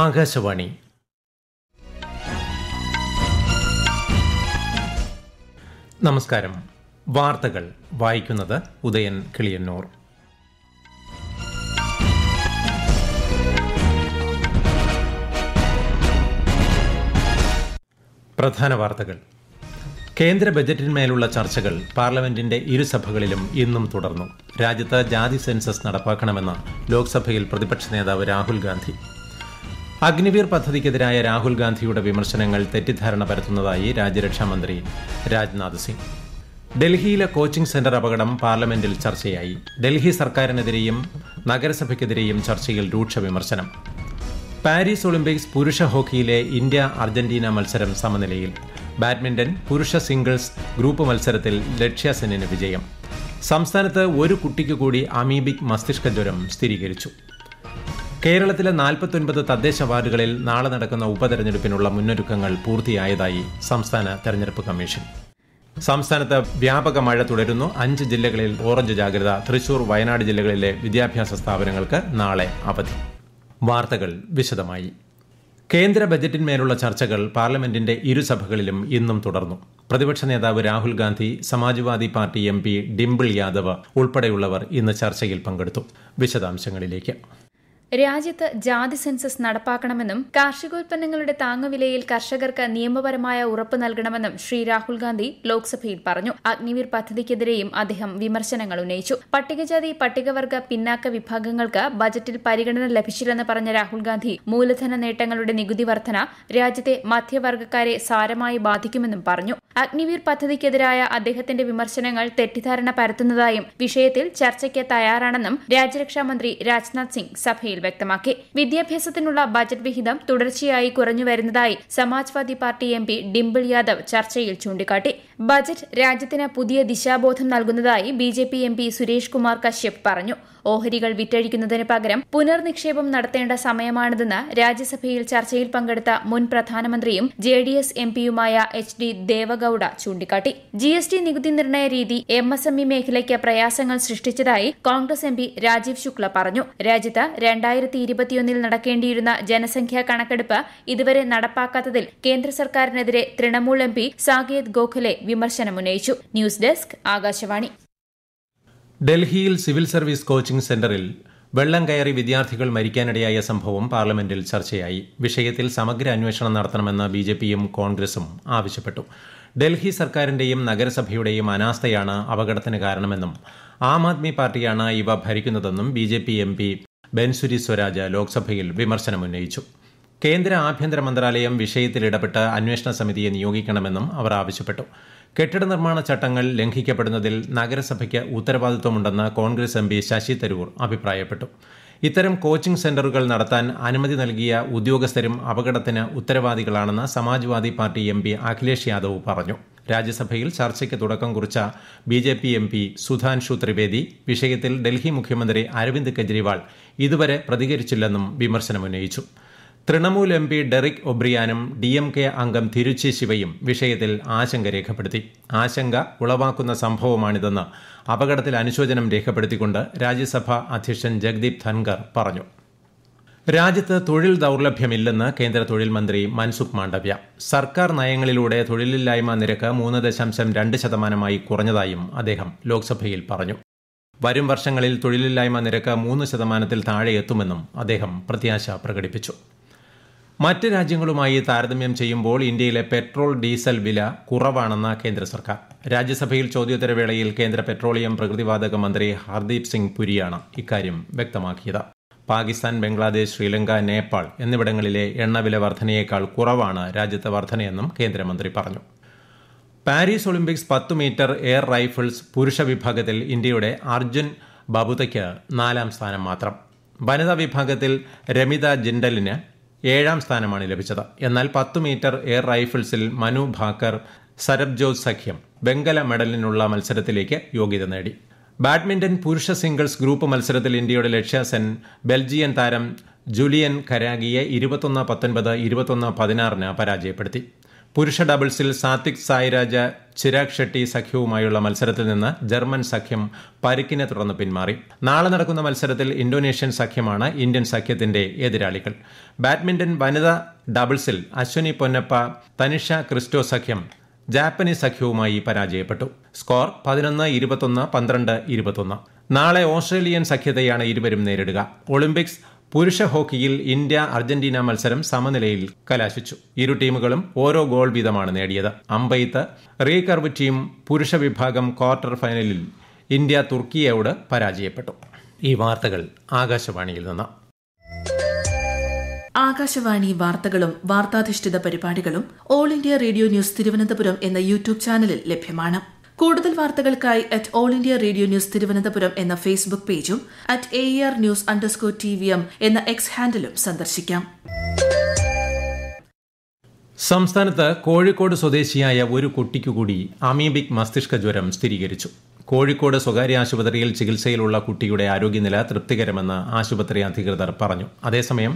ആകാശവാണി നമസ്കാരം വാർത്തകൾ വായിക്കുന്നത് ഉദയൻ കിളിയന്നൂർ പ്രധാന വാർത്തകൾ കേന്ദ്ര ബജറ്റിന്മേലുള്ള ചർച്ചകൾ പാർലമെന്റിന്റെ ഇരുസഭകളിലും ഇന്നും തുടർന്നു രാജ്യത്ത് ജാതി സെൻസസ് നടപ്പാക്കണമെന്ന് ലോക്സഭയിൽ പ്രതിപക്ഷ നേതാവ് രാഹുൽ ഗാന്ധി അഗ്നിവീർ പദ്ധതിക്കെതിരായ രാഹുൽ ഗാന്ധിയുടെ വിമർശനങ്ങൾ തെറ്റിദ്ധാരണ പരത്തുന്നതായി രാജ്യരക്ഷാമന്ത്രി രാജ്നാഥ് സിംഗ് ഡൽഹിയിലെ കോച്ചിംഗ് സെന്റർ അപകടം പാർലമെന്റിൽ ചർച്ചയായി ഡൽഹി സർക്കാരിനെതിരെയും നഗരസഭയ്ക്കെതിരെയും ചർച്ചയിൽ രൂക്ഷ വിമർശനം പാരീസ് ഒളിമ്പിക്സ് പുരുഷ ഹോക്കിയിലെ ഇന്ത്യ അർജന്റീന മത്സരം സമനിലയിൽ ബാഡ്മിന്റൺ പുരുഷ സിംഗിൾസ് ഗ്രൂപ്പ് മത്സരത്തിൽ ലക്ഷ്യസെന്നിന് വിജയം സംസ്ഥാനത്ത് ഒരു കുട്ടിക്ക് കൂടി അമീബിക് മസ്തിഷ്ക ജ്വരം സ്ഥിരീകരിച്ചു കേരളത്തിലെ നാൽപ്പത്തൊൻപത് തദ്ദേശ വാർഡുകളിൽ നാളെ നടക്കുന്ന ഉപതെരഞ്ഞെടുപ്പിനുള്ള മുന്നൊരുക്കങ്ങൾ പൂർത്തിയായതായി സംസ്ഥാന തെരഞ്ഞെടുപ്പ് കമ്മീഷൻ സംസ്ഥാനത്ത് വ്യാപക മഴ തുടരുന്നു അഞ്ച് ജില്ലകളിൽ ഓറഞ്ച് ജാഗ്രത തൃശൂർ വയനാട് ജില്ലകളിലെ വിദ്യാഭ്യാസ സ്ഥാപനങ്ങൾക്ക് നാളെ അവധി വാർത്തകൾ വിശദമായി കേന്ദ്ര ബജറ്റിന്മേലുള്ള ചർച്ചകൾ പാർലമെന്റിന്റെ ഇരുസഭകളിലും ഇന്നും തുടർന്നു പ്രതിപക്ഷ നേതാവ് Rahul Gandhi Samajwadi Party M P Dimple Yadav ഉൾപ്പെടെയുള്ളവർ ഇന്ന് ചർച്ചയിൽ പങ്കെടുത്തു വിശദാംശങ്ങളിലേക്ക് രാജ്യത്ത് ജാതി സെൻസസ് നടപ്പാക്കണമെന്നും കാർഷികോൽപ്പന്നങ്ങളുടെ താങ്ങുവിലയിൽ കർഷകർക്ക് നിയമപരമായ ഉറപ്പ് നൽകണമെന്നും ശ്രീ രാഹുൽ ഗാന്ധി ലോക്സഭയിൽ പറഞ്ഞു അഗ്നിവീർ പദ്ധതിക്കെതിരെയും അദ്ദേഹം വിമർശനങ്ങൾ ഉന്നയിച്ചു പട്ടികജാതി പട്ടികവർഗ പിന്നാക്ക വിഭാഗങ്ങൾക്ക് ബജറ്റിൽ പരിഗണന ലഭിച്ചില്ലെന്ന് പറഞ്ഞ രാഹുൽ ഗാന്ധി മൂലധന നേട്ടങ്ങളുടെ നികുതി വർധന രാജ്യത്തെ മധ്യവർഗക്കാരെ സാരമായി ബാധിക്കുമെന്നും പറഞ്ഞു അഗ്നിവീർ പദ്ധതിക്കെതിരായ അദ്ദേഹത്തിന്റെ വിമർശനങ്ങൾ തെറ്റിദ്ധാരണ പരത്തുന്നതായും വിഷയത്തിൽ ചർച്ചയ്ക്ക് തയ്യാറാണെന്നും രാജ്യരക്ഷാമന്ത്രി രാജ്നാഥ് സിംഗ് സഭയിൽ വ്യക്തമാക്കി വിദ്യാഭ്യാസത്തിനുള്ള ബജറ്റ് വിഹിതം തുടർച്ചയായി കുറഞ്ഞു വരുന്നതായി Samajwadi Party M P Dimple Yadav ചർച്ചയിൽ ചൂണ്ടിക്കാട്ടി ബജറ്റ് രാജ്യത്തിന് പുതിയ ദിശാബോധം നൽകുന്നതായി BJP M P Suresh Kumar Kashyap പറഞ്ഞു ഓഹരികൾ വിറ്റഴിക്കുന്നതിന് പകരം പുനർനിക്ഷേപം നടത്തേണ്ട സമയമാണിതെന്ന് രാജ്യസഭയിൽ ചർച്ചയിൽ പങ്കെടുത്ത മുൻ പ്രധാനമന്ത്രിയും ജെ ഡി എസ് എം പിയുമായ എച്ച് ഡി ദേവഗൌഡ ചൂണ്ടിക്കാട്ടി ജി എസ് ടി നികുതി നിർണയ രീതി എം എസ് എം ഇ മേഖലയ്ക്ക് പ്രയാസങ്ങൾ സൃഷ്ടിച്ചതായി Congress M P Rajiv Shukla പറഞ്ഞു രാജ്യത്ത് രണ്ടായിരത്തി ഇരുപത്തിയൊന്നിൽ നടക്കേണ്ടിയിരുന്ന ജനസംഖ്യാ കണക്കെടുപ്പ് ഇതുവരെ നടപ്പാക്കാത്തതിൽ കേന്ദ്ര സർക്കാരിനെതിരെ തൃണമൂൽ എം പി സാകേത് ഗോഖലെ വിമർശനമുന്നയിച്ചു ന്യൂസ് ഡെസ്ക് ആകാശവാണി ഡൽഹിയിൽ സിവിൽ സർവീസ് കോച്ചിംഗ് സെന്ററിൽ വെള്ളം കയറി വിദ്യാർത്ഥികൾ മരിക്കാനിടയായ സംഭവം പാർലമെന്റിൽ ചർച്ചയായി വിഷയത്തിൽ സമഗ്ര അന്വേഷണം നടത്തണമെന്ന് ബി ജെ പിയും കോൺഗ്രസും ആവശ്യപ്പെട്ടു ഡൽഹി സർക്കാരിന്റെയും നഗരസഭയുടെയും അനാസ്ഥയാണ് അപകടത്തിന് കാരണമെന്നും ആം ആദ്മി പാർട്ടിയാണ് ഇവ ഭരിക്കുന്നതെന്നും B J P M P Bansuri Swaraj ലോക്സഭയിൽ വിമർശനമുന്നയിച്ചു കേന്ദ്ര ആഭ്യന്തര മന്ത്രാലയം വിഷയത്തിൽ ഇടപെട്ട് അന്വേഷണ സമിതിയെ നിയോഗിക്കണമെന്നും അവർ ആവശ്യപ്പെട്ടു കെട്ടിട നിർമ്മാണ ചട്ടങ്ങൾ ലംഘിക്കപ്പെടുന്നതിൽ നഗരസഭയ്ക്ക് ഉത്തരവാദിത്വമുണ്ടെന്ന് Congress M P Shashi Tharoor അഭിപ്രായപ്പെട്ടു ഇത്തരം കോച്ചിംഗ് സെന്ററുകൾ നടത്താൻ അനുമതി നൽകിയ ഉദ്യോഗസ്ഥരും അപകടത്തിന് ഉത്തരവാദികളാണെന്ന് Samajwadi Party M P Akhilesh Yadav പറഞ്ഞു രാജ്യസഭയിൽ ചർച്ചയ്ക്ക് തുടക്കം കുറിച്ച B J P M P Sudhanshu Trivedi വിഷയത്തിൽ ഡൽഹി മുഖ്യമന്ത്രി അരവിന്ദ് കെജ്രിവാൾ ഇതുവരെ പ്രതികരിച്ചില്ലെന്നും വിമർശനമുന്നയിച്ചു തൃണമൂൽ എം പി ഡെറിക് ഒബ്രിയാനും ഡി എം കെ അംഗം തിരുച്ചി ശിവയും വിഷയത്തിൽ ആശങ്ക രേഖപ്പെടുത്തി ആശങ്ക ഉളവാക്കുന്ന സംഭവമാണിതെന്ന് അപകടത്തിൽ അനുശോചനം രേഖപ്പെടുത്തിക്കൊണ്ട് രാജ്യസഭ അധ്യക്ഷൻ ജഗ്ദീപ് ധൻഖർ പറഞ്ഞു രാജ്യത്ത് തൊഴിൽ ദൗർലഭ്യമില്ലെന്ന് കേന്ദ്ര തൊഴിൽ മന്ത്രി മൻസുഖ് മാണ്ഡവ്യ സർക്കാർ നയങ്ങളിലൂടെ തൊഴിലില്ലായ്മ നിരക്ക് മൂന്ന് ദശാംശം രണ്ട് ശതമാനമായി കുറഞ്ഞതായും അദ്ദേഹം ലോക്സഭയിൽ പറഞ്ഞു വരും വർഷങ്ങളിൽ തൊഴിലില്ലായ്മ നിരക്ക് മൂന്ന് ശതമാനത്തിൽ താഴെ എത്തുമെന്നും അദ്ദേഹം പ്രത്യാശ പ്രകടിപ്പിച്ചു മറ്റ് രാജ്യങ്ങളുമായി താരതമ്യം ചെയ്യുമ്പോൾ ഇന്ത്യയിലെ പെട്രോൾ ഡീസൽ വില കുറവാണെന്ന് കേന്ദ്ര സർക്കാർ രാജ്യസഭയിൽ ചോദ്യോത്തരവേളയിൽ കേന്ദ്ര പെട്രോളിയം പ്രകൃതിവാതക മന്ത്രി ഹർദീപ് സിംഗ് പുരിയാണ് ഇക്കാര്യം വ്യക്തമാക്കിയത് പാകിസ്ഥാൻ ബംഗ്ലാദേശ് ശ്രീലങ്ക നേപ്പാൾ എന്നിവിടങ്ങളിലെ എണ്ണവില വർധനയേക്കാൾ കുറവാണ് രാജ്യത്തെ വർധനയെന്നും കേന്ദ്രമന്ത്രി പറഞ്ഞു പാരീസ് ഒളിമ്പിക്സ് പത്ത് മീറ്റർ എയർ റൈഫിൾസ് പുരുഷ വിഭാഗത്തിൽ ഇന്ത്യയുടെ അർജുൻ ബാബുതയ്ക്ക് നാലാം സ്ഥാനം മാത്രം വനിതാ വിഭാഗത്തിൽ രമിത ജിൻഡലിന് ഏഴാം സ്ഥാനമാണ് ലഭിച്ചത് എന്നാൽ പത്ത് മീറ്റർ എയർ റൈഫിൾസിൽ മനു ഭാക്കർ സരബ്ജോത് സഖ്യം വെങ്കല മെഡലിനുള്ള മത്സരത്തിലേക്ക് യോഗ്യത നേടി ബാഡ്മിന്റൺ പുരുഷ സിംഗിൾസ് ഗ്രൂപ്പ് മത്സരത്തിൽ ഇന്ത്യയുടെ സെൻ ബെൽജിയൻ താരം ജൂലിയൻ കരാഗിയെ ഇരുപത്തൊന്ന് പത്തൊൻപത് ഇരുപത്തൊന്ന് പതിനാറിന് പരാജയപ്പെടുത്തി പുരുഷ ഡബിൾസിൽ സാത്വിക് സായിരാജ ചിരാഗ് ഷെട്ടി സഖ്യവുമായുള്ള മത്സരത്തിൽ നിന്ന് ജർമ്മൻ സഖ്യം പരിക്കിനെ തുടർന്ന് പിന്മാറി നാളെ നടക്കുന്ന മത്സരത്തിൽ ഇന്തോനേഷ്യൻ സഖ്യമാണ് ഇന്ത്യൻ സഖ്യത്തിന്റെ എതിരാളികൾ ബാഡ്മിന്റൺ വനിതാ ഡബിൾസിൽ അശ്വനി പൊന്നപ്പ തനിഷ ക്രിസ്റ്റോ സഖ്യം ജാപ്പനീസ് സഖ്യവുമായി പരാജയപ്പെട്ടു സ്കോർ പതിനൊന്ന് ഇരുപത്തൊന്ന് പന്ത്രണ്ട് ഇരുപത്തൊന്ന് നാളെ ഓസ്ട്രേലിയൻ സഖ്യതയാണ് ഇരുവരും നേരിടുക ഒളിമ്പിക്സ് പുരുഷ ഹോക്കിയിൽ ഇന്ത്യ അർജന്റീന മത്സരം സമനിലയിൽ കലാശിച്ചു ഇരു ടീമുകളും ഓരോ ഗോൾ വീതമാണ് നേടിയത് അമ്പെയ്ത്ത് റീകർവ് ടീം പുരുഷ വിഭാഗം ക്വാർട്ടർ ഫൈനലിൽ ഇന്ത്യ തുർക്കിയോട് പരാജയപ്പെട്ടു ഈ വാർത്തകൾ ആകാശവാണിയിൽ നിന്ന് ആകാശവാണി വാർത്തകളും വാർത്താധിഷ്ഠിത പരിപാടികളും All India Radio News Thiruvananthapuram എന്ന യൂട്യൂബ് ചാനലിൽ ലഭ്യമാണ് കൂടുതൽ വാർത്തകൾക്കായി at All India Radio News Thiruvananthapuram എന്ന ഫേസ്ബുക്ക് പേജും at A R news underscore T V M എന്ന എക്സ് ഹാൻഡിലും സന്ദർശിക്കാം സംസ്ഥാനത്ത് കോഴിക്കോട് സ്വദേശിയായ ഒരു കുട്ടിക്കുകൂടി അമീബിക് മസ്തിഷ്ക ജ്വരം സ്ഥിരീകരിച്ചു കോഴിക്കോട് സ്വകാര്യ ആശുപത്രിയിൽ ചികിത്സയിലുള്ള കുട്ടിയുടെ ആരോഗ്യനില തൃപ്തികരമെന്ന് ആശുപത്രി അധികൃതർ പറഞ്ഞു അതേസമയം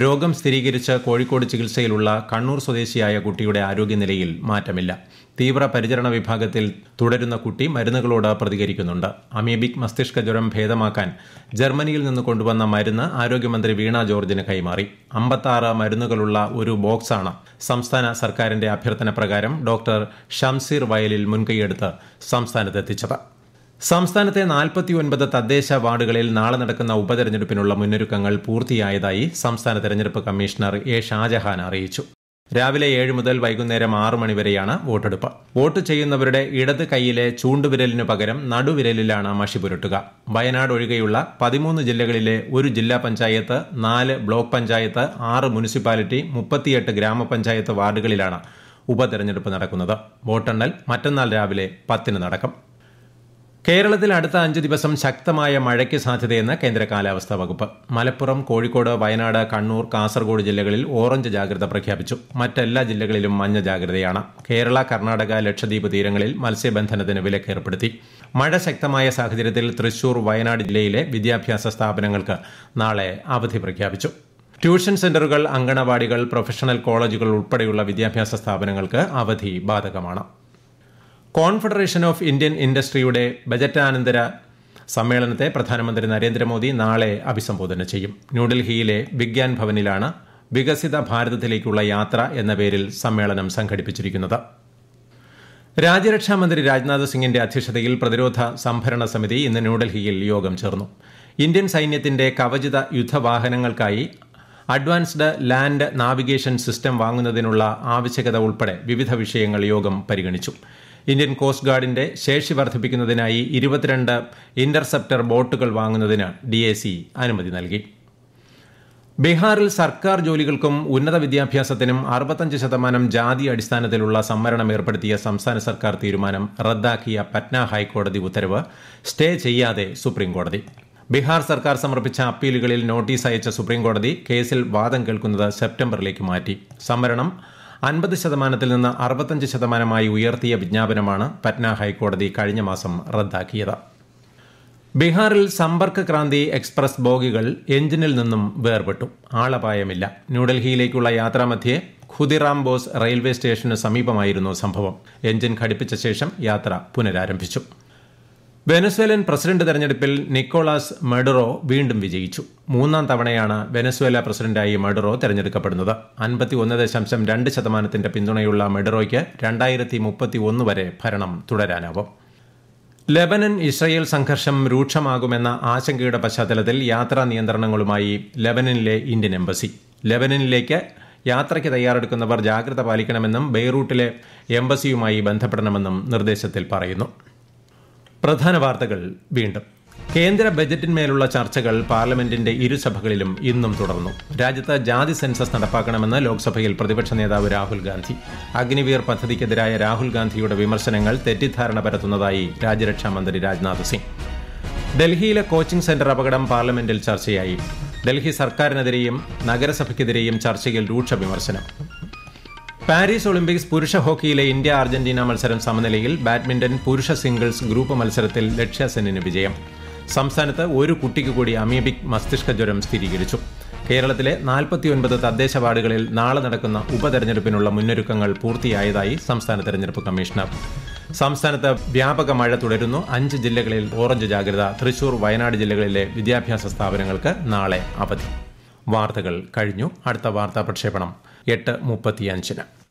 രോഗം സ്ഥിരീകരിച്ച കോഴിക്കോട് ചികിത്സയിലുള്ള കണ്ണൂർ സ്വദേശിയായ കുട്ടിയുടെ ആരോഗ്യനിലയിൽ മാറ്റമില്ല തീവ്ര പരിചരണ വിഭാഗത്തിൽ തുടരുന്ന കുട്ടി മരുന്നുകളോട് പ്രതികരിക്കുന്നുണ്ട് അമീബിക് മസ്തിഷ്ക ജ്വരം ഭേദമാക്കാൻ ജർമ്മനിയിൽ നിന്ന് കൊണ്ടുവന്ന മരുന്ന് ആരോഗ്യമന്ത്രി വീണ ജോർജിന് കൈമാറി അമ്പത്താറ് മരുന്നുകളുള്ള ഒരു ബോക്സാണ് സംസ്ഥാന സർക്കാരിന്റെ അഭ്യർത്ഥന പ്രകാരം ഡോക്ടർ ഷംസീർ വയലിൽ മുൻകൈയെടുത്ത് സംസ്ഥാനത്തെത്തിച്ചത് സംസ്ഥാനത്തെ ഒൻപത് തദ്ദേശ വാർഡുകളിൽ നാളെ നടക്കുന്ന ഉപതെരഞ്ഞെടുപ്പിനുള്ള മുന്നൊരുക്കങ്ങൾ പൂർത്തിയായതായി സംസ്ഥാന തെരഞ്ഞെടുപ്പ് കമ്മീഷണർ എ ഷാജഹാൻ അറിയിച്ചു രാവിലെ ഏഴ് മുതൽ വൈകുന്നേരം ആറു മണിവരെയാണ് വോട്ടെടുപ്പ് വോട്ട് ചെയ്യുന്നവരുടെ ഇടത് കൈയിലെ ചൂണ്ടുവിരലിനു പകരം നടുവിരലിലാണ് മഷി പുരട്ടുക വയനാട് ഒഴികെയുള്ള പതിമൂന്ന് ജില്ലകളിലെ ഒരു ജില്ലാ പഞ്ചായത്ത് നാല് ബ്ലോക്ക് പഞ്ചായത്ത് ആറ് മുനിസിപ്പാലിറ്റി മുപ്പത്തിയെട്ട് ഗ്രാമപഞ്ചായത്ത് വാർഡുകളിലാണ് ഉപതെരഞ്ഞെടുപ്പ് നടക്കുന്നത് വോട്ടെണ്ണൽ മറ്റന്നാൾ രാവിലെ പത്തിന് നടക്കും കേരളത്തിൽ അടുത്ത അഞ്ച് ദിവസം ശക്തമായ മഴയ്ക്ക് സാധ്യതയെന്ന് കേന്ദ്ര കാലാവസ്ഥാ വകുപ്പ് മലപ്പുറം കോഴിക്കോട് വയനാട് കണ്ണൂർ കാസർഗോഡ് ജില്ലകളിൽ ഓറഞ്ച് ജാഗ്രത പ്രഖ്യാപിച്ചു മറ്റെല്ലാ ജില്ലകളിലും മഞ്ഞ ജാഗ്രതയാണ് കേരള കർണാടക ലക്ഷദ്വീപ് തീരങ്ങളിൽ മത്സ്യബന്ധനത്തിന് വിലക്ക് ഏർപ്പെടുത്തി മഴ ശക്തമായ സാഹചര്യത്തിൽ തൃശൂർ വയനാട് ജില്ലയിലെ വിദ്യാഭ്യാസ സ്ഥാപനങ്ങൾക്ക് നാളെ അവധി പ്രഖ്യാപിച്ചു ട്യൂഷൻ സെന്ററുകൾ അങ്കണവാടികൾ പ്രൊഫഷണൽ കോളേജുകൾ ഉൾപ്പെടെയുള്ള വിദ്യാഭ്യാസ സ്ഥാപനങ്ങൾക്ക് അവധി ബാധകമാണ് കോൺഫെഡറേഷൻ ഓഫ് ഇന്ത്യൻ ഇൻഡസ്ട്രിയുടെ ബജറ്റാനന്തര സമ്മേളനത്തെ പ്രധാനമന്ത്രി നരേന്ദ്രമോദി നാളെ അഭിസംബോധന ചെയ്യും ന്യൂഡൽഹിയിലെ വിഗ്യാൻ ഭവനിലാണ് വികസിത ഭാരതത്തിലേക്കുള്ള യാത്ര എന്ന പേരിൽ സമ്മേളനം സംഘടിപ്പിച്ചിരിക്കുന്നത് രാജ്യരക്ഷാമന്ത്രി രാജ്നാഥ് സിംഗിന്റെ അധ്യക്ഷതയിൽ പ്രതിരോധ സംഭരണ സമിതി ഇന്ന് ന്യൂഡൽഹിയിൽ യോഗം ചേർന്നു ഇന്ത്യൻ സൈന്യത്തിന്റെ കവചിത യുദ്ധവാഹനങ്ങൾക്കായി അഡ്വാൻസ്ഡ് ലാൻഡ് നാവിഗേഷൻ സിസ്റ്റം വാങ്ങുന്നതിനുള്ള ആവശ്യകത ഉൾപ്പെടെ വിവിധ വിഷയങ്ങൾ യോഗം പരിഗണിച്ചു ഇന്ത്യൻ കോസ്റ്റ് ഗാർഡിന്റെ ശേഷി വർദ്ധിപ്പിക്കുന്നതിനായി ഇരുപത്തിരണ്ട് ഇന്റർസെപ്റ്റർ ബോട്ടുകൾ വാങ്ങുന്നതിന് ഡി എ സി അനുമതി നൽകി ബീഹാറിൽ സർക്കാർ ജോലികൾക്കും ഉന്നത വിദ്യാഭ്യാസത്തിനും അറുപത്തഞ്ച് ശതമാനം ജാതി അടിസ്ഥാനത്തിലുള്ള സംവരണം ഏർപ്പെടുത്തിയ സംസ്ഥാന സർക്കാർ തീരുമാനം റദ്ദാക്കിയ പറ്റ്ന ഹൈക്കോടതി ഉത്തരവ് സ്റ്റേ ചെയ്യാതെ സുപ്രീംകോടതി ബീഹാർ സർക്കാർ സമർപ്പിച്ച അപ്പീലുകളിൽ നോട്ടീസ് അയച്ച സുപ്രീംകോടതി കേസിൽ വാദം കേൾക്കുന്നത് സെപ്റ്റംബറിലേക്ക് മാറ്റി സംവരണം അൻപത് ശതമാനത്തിൽ നിന്ന് അറുപത്തഞ്ച് ശതമാനമായി ഉയർത്തിയ വിജ്ഞാപനമാണ് പറ്റ്ന ഹൈക്കോടതി കഴിഞ്ഞ മാസം റദ്ദാക്കിയത് ബീഹാറിൽ സമ്പർക്ക് ക്രാന്തി എക്സ്പ്രസ് ബോഗികൾ എഞ്ചിനിൽ നിന്നും വേർപെട്ടു ആളപായമില്ല ന്യൂഡൽഹിയിലേക്കുള്ള യാത്രാമധ്യേ ഖുദിറാം ബോസ് റെയിൽവേ സ്റ്റേഷന് സമീപമായിരുന്നു സംഭവം എഞ്ചിൻ ഘടിപ്പിച്ച ശേഷം യാത്ര പുനരാരംഭിച്ചു വെനസ്വേലൻ പ്രസിഡന്റ് തെരഞ്ഞെടുപ്പിൽ നിക്കോളാസ് മെഡറോ വീണ്ടും വിജയിച്ചു മൂന്നാം തവണയാണ് വെനസ്വേല പ്രസിഡന്റായി മെഡറോ തെരഞ്ഞെടുക്കപ്പെടുന്നത് അൻപത്തി ഒന്ന് ദശാംശം രണ്ട് ശതമാനത്തിന്റെ പിന്തുണയുള്ള മെഡറോയ്ക്ക് രണ്ടായിരത്തി മുപ്പത്തി ഒന്ന് വരെ ഭരണം തുടരാനാവും ലെബനൻ ഇസ്രയേൽ സംഘർഷം രൂക്ഷമാകുമെന്ന ആശങ്കയുടെ പശ്ചാത്തലത്തിൽ യാത്രാ നിയന്ത്രണങ്ങളുമായി ലെബനനിലെ ഇന്ത്യൻ എംബസി ലെബനനിലേക്ക് യാത്രയ്ക്ക് തയ്യാറെടുക്കുന്നവർ ജാഗ്രത പാലിക്കണമെന്നും ബെയ്റൂട്ടിലെ എംബസിയുമായി ബന്ധപ്പെടണമെന്നും നിർദ്ദേശത്തിൽ പറയുന്നു പ്രധാന വാർത്തകൾ വീണ്ടും കേന്ദ്ര ബജറ്റിന്മേലുള്ള ചർച്ചകൾ പാർലമെന്റിന്റെ ഇരുസഭകളിലും ഇന്നും തുടർന്നു രാജ്യത്ത് ജാതി സെൻസസ് നടപ്പാക്കണമെന്ന് ലോക്സഭയിൽ പ്രതിപക്ഷ നേതാവ് രാഹുൽ ഗാന്ധി അഗ്നിവീർ പദ്ധതിക്കെതിരായ രാഹുൽ ഗാന്ധിയുടെ വിമർശനങ്ങൾ തെറ്റിദ്ധാരണ പരത്തുന്നതായി രാജ്യരക്ഷാമന്ത്രി രാജ്നാഥ് സിംഗ് ഡൽഹിയിലെ കോച്ചിംഗ് സെന്റർ അപകടം പാർലമെന്റിൽ ചർച്ചയായി ഡൽഹി സർക്കാരിനെതിരെയും നഗരസഭയ്ക്കെതിരെയും ചർച്ചയിൽ രൂക്ഷ വിമർശനം പാരീസ് ഒളിമ്പിക്സ് പുരുഷ ഹോക്കിയിലെ ഇന്ത്യ അർജന്റീന മത്സരം സമനിലയിൽ ബാഡ്മിന്റൺ പുരുഷ സിംഗിൾസ് ഗ്രൂപ്പ് മത്സരത്തിൽ ലക്ഷ്യ സെന്നിന് വിജയം സംസ്ഥാനത്ത് ഒരു കുട്ടിക്ക് കൂടി അമീബിക് മസ്തിഷ്ക ജ്വരം സ്ഥിരീകരിച്ചു കേരളത്തിലെ നാൽപ്പത്തിയൊൻപത് തദ്ദേശ വാർഡുകളിൽ നാളെ നടക്കുന്ന ഉപതെരഞ്ഞെടുപ്പിനുള്ള മുന്നൊരുക്കങ്ങൾ പൂർത്തിയായതായി സംസ്ഥാന തെരഞ്ഞെടുപ്പ് കമ്മീഷണർ സംസ്ഥാനത്ത് വ്യാപക മഴ തുടരുന്നു അഞ്ച് ജില്ലകളിൽ ഓറഞ്ച് ജാഗ്രത തൃശൂർ വയനാട് ജില്ലകളിലെ വിദ്യാഭ്യാസ സ്ഥാപനങ്ങൾക്ക് നാളെ അവധി വാർത്തകൾ കഴിഞ്ഞു അടുത്ത വാർത്താ പ്രക്ഷേപണം എട്ട് മുപ്പത്തിയഞ്ചിന്